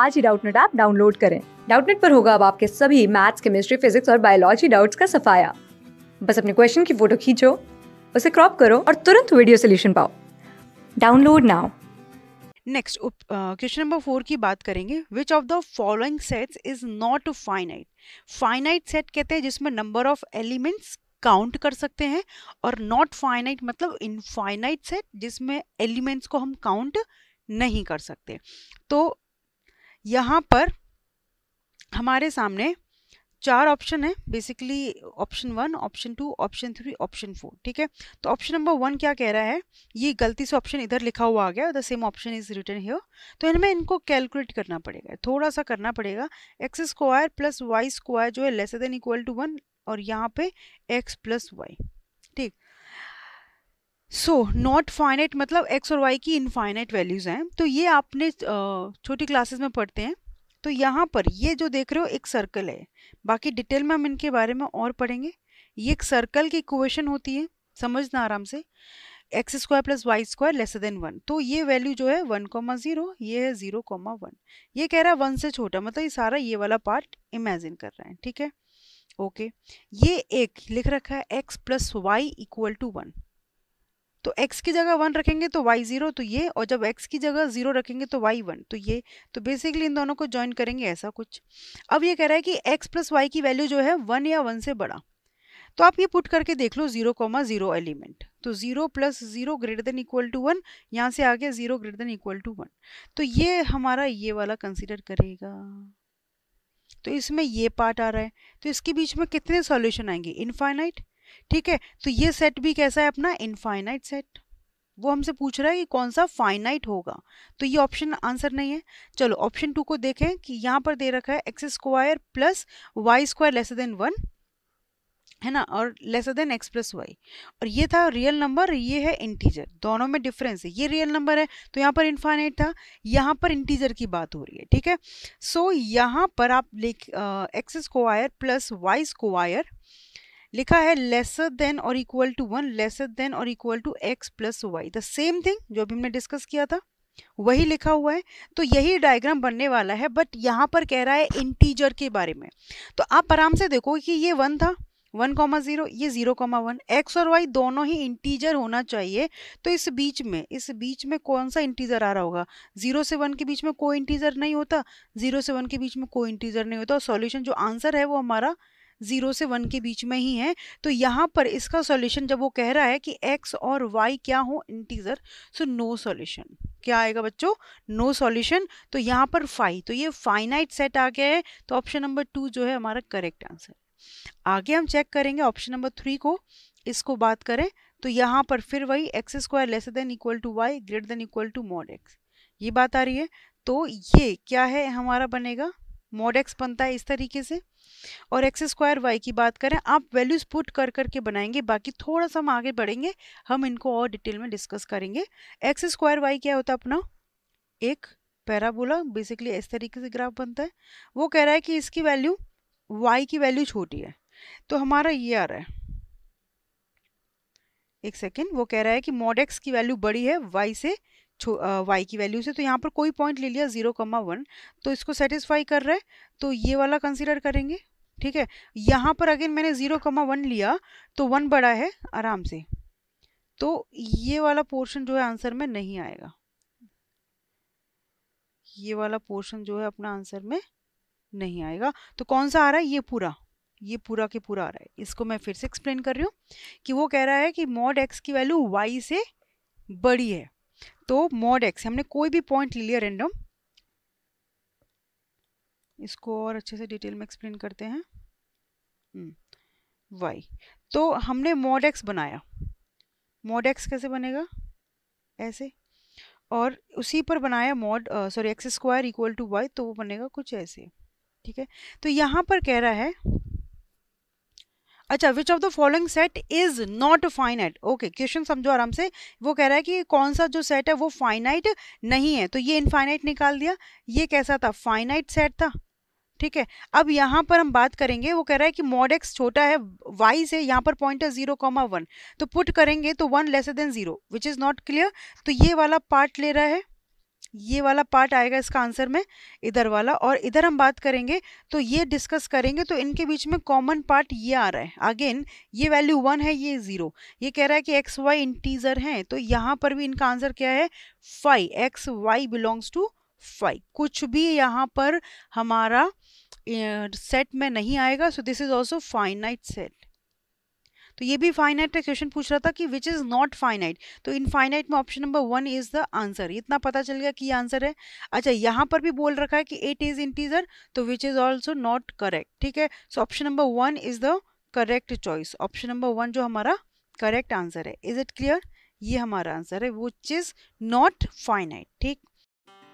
आज ही Doubtnut app download करें डाउटनेट पर होगा अब आपके सभी मैथ्स केमिस्ट्री फिजिक्स और बायोलॉजी डाउट्स का सफाया बस अपने क्वेश्चन की फोटो खींचो उसे क्रॉप करो और तुरंत वीडियो सोल्यूशन पाओ download now next question number four की बात करेंगे which of the following sets is not finite finite set कहते हैं जिसमें नंबर ऑफ एलिमेंट्स काउंट कर सकते हैं और नॉट फाइनाइट मतलब इनफाइनाइट सेट जिसमें एलिमेंट्स को हम काउंट नहीं कर सकते तो यहाँ पर हमारे सामने चार ऑप्शन है basically option one option two option three option four ठीक है तो ऑप्शन नंबर वन क्या कह रहा है ये गलती से ऑप्शन इधर लिखा हुआ आ गया the same option is written here तो इनमें इनको कैलकुलेट करना पड़ेगा थोड़ा सा करना पड़ेगा x square plus y square जो है less than equal to one और यहाँ पे एक्स प्लस वाई ठीक सो नॉट फाइनाइट मतलब एक्स और वाई की इनफाइनाइट वैल्यूज़ हैं तो ये आपने छोटी क्लासेस में पढ़ते हैं तो यहाँ पर ये जो देख रहे हो एक सर्कल है बाकी डिटेल में हम इनके बारे में और पढ़ेंगे ये एक सर्कल की इक्वेशन होती है समझना आराम से x square plus y square less than one तो ये वैल्यू जो है वन कॉमा ज़ीरो ये है ज़ीरो कॉमा वन ये कह रहा है वन से छोटा मतलब ये सारा ये वाला पार्ट इमेजिन कर रहे हैं ठीक है ओके ये एक लिख रखा है x plus y equal to one तो x की जगह वन रखेंगे तो y ज़ीरो तो ये और जब x की जगह ज़ीरो रखेंगे तो y वन तो ये तो बेसिकली इन दोनों को ज्वाइन करेंगे ऐसा कुछ अब ये कह रहा है कि x प्लस वाई की वैल्यू जो है वन या वन से बड़ा तो आप ये पुट करके देख लो जीरो कॉमा जीरो एलिमेंट तो zero plus zero greater than equal to one यहाँ से आ गया zero greater than equal to one तो ये हमारा ये वाला कंसिडर करेगा तो इसमें ये पार्ट आ रहा है तो इसके बीच में कितने सॉल्यूशन आएंगे इनफाइनाइट ठीक है तो ये सेट भी कैसा है अपना इनफाइनाइट सेट वो हमसे पूछ रहा है कि कौन सा फाइनाइट होगा तो ये ऑप्शन आंसर नहीं है चलो ऑप्शन टू को देखें कि यहाँ पर दे रखा है x square plus y square less than one है ना और lesser than x plus y और ये था रियल नंबर ये है इंटीजर दोनों में डिफरेंस है ये रियल नंबर है तो यहाँ पर इनफाइनाइट था यहाँ पर इंटीजर की बात हो रही है ठीक है सो so, यहाँ पर आप लिख x square plus y square लिखा है लेसर देन और equal to one lesser than और equal to x plus y the same thing जो अभी हमने डिस्कस किया था वही लिखा हुआ है तो यही डायग्राम बनने वाला है बट यहाँ पर कह रहा है इंटीजर के बारे में तो आप आराम से देखो कि ये वन था वन कॉमा जीरो ये जीरो कॉमा वन एक्स और वाई दोनों ही इंटीजर होना चाहिए तो इस बीच में इस बीच में कौन सा इंटीजर आ रहा होगा जीरो से वन के बीच में कोई इंटीजर नहीं होता जीरो से वन के बीच में कोई इंटीजर नहीं होता और सॉल्यूशन जो आंसर है वो हमारा ज़ीरो से वन के बीच में ही है तो यहाँ पर इसका सॉल्यूशन जब वो कह रहा है कि एक्स और वाई क्या हो इंटीजर सो नो सॉल्यूशन क्या आएगा बच्चों नो सॉल्यूशन तो यहाँ पर फाइव तो ये फाइनाइट सेट आ गया है तो ऑप्शन नंबर टू जो है हमारा करेक्ट आंसर आगे हम चेक करेंगे ऑप्शन नंबर थ्री को इसको बात करें तो यहाँ पर फिर वही x square less than equal to y greater than equal to mod x ये बात आ रही है तो ये क्या है हमारा बनेगा मोड एक्स बनता है इस तरीके से और एक्स स्क्वायर वाई की बात करें आप वैल्यूज पुट कर करके बनाएंगे बाकी थोड़ा सा हम आगे बढ़ेंगे हम इनको और डिटेल में डिस्कस करेंगे एक्स स्क्वायर वाई क्या होता है अपना एक पैराबोला बेसिकली इस तरीके से ग्राफ बनता है वो कह रहा है कि इसकी वैल्यू वाई की वैल्यू छोटी है तो हमारा ये आ रहा है एक सेकेंड वो कह रहा है कि मोड एक्स की वैल्यू बड़ी है वाई से वाई की वैल्यू से तो यहाँ पर कोई पॉइंट ले लिया जीरो कमा वन तो इसको सेटिस्फाई कर रहा है तो ये वाला कंसिडर करेंगे ठीक है यहाँ पर अगेन मैंने जीरो कमा वन लिया तो वन बड़ा है आराम से तो ये वाला पोर्शन जो है आंसर में नहीं आएगा ये वाला पोर्शन जो है अपना आंसर में नहीं आएगा तो कौन सा आ रहा है ये पूरा ये पूरा के पूरा आ रहा है इसको मैं फिर से एक्सप्लेन कर रही हूँ कि वो कह रहा है कि मॉड एक्स की वैल्यू वाई से बड़ी है तो मोड एक्स हमने कोई भी पॉइंट ले लिया रेंडम इसको और अच्छे से डिटेल में एक्सप्लेन करते हैं वाई हम्म, तो हमने मोड एक्स बनाया मोड एक्स कैसे बनेगा ऐसे और उसी पर बनाया mod sorry x square equal to y तो वो बनेगा कुछ ऐसे ठीक है तो यहाँ पर कह रहा है अच्छा which of the following set is not finite okay question समझो आराम से वो कह रहा है कि कौन सा जो सेट है वो फाइनाइट नहीं है तो ये इनफाइनाइट निकाल दिया ये कैसा था फाइनाइट सेट था ठीक है अब यहाँ पर हम बात करेंगे वो कह रहा है कि मॉड एक्स छोटा है वाई से यहाँ पर पॉइंट है जीरो कॉमा वन तो पुट करेंगे तो one less than zero which is not clear तो ये वाला पार्ट ले रहा है ये वाला पार्ट आएगा इसका आंसर में इधर वाला और इधर हम बात करेंगे तो ये डिस्कस करेंगे तो इनके बीच में कॉमन पार्ट ये आ रहा है अगेन ये वैल्यू वन है ये ज़ीरो ये कह रहा है कि एक्स वाई इंटीजर हैं तो यहाँ पर भी इनका आंसर क्या है five x y belongs to five कुछ भी यहाँ पर हमारा सेट में नहीं आएगा so this is also finite set तो ये भी फाइनाइट का क्वेश्चन पूछ रहा था कि विच इज़ नॉट फाइनाइट तो इन फाइनाइट में option number one is the answer इतना पता चल गया कि आंसर है अच्छा यहाँ पर भी बोल रखा है कि एट इज़ इंटीजर तो which is also not correct ठीक है so option number one is the correct choice option number one जो हमारा करेक्ट आंसर है इज़ इट क्लियर ये हमारा आंसर है विच इज़ नॉट फाइनाइट ठीक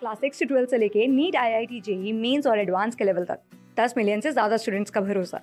क्लास सिक्स से ट्वेल्थ से लेके NEET I I T JEE और एडवांस के लेवल तक दस मिलियन से ज़्यादा स्टूडेंट्स का भरोसा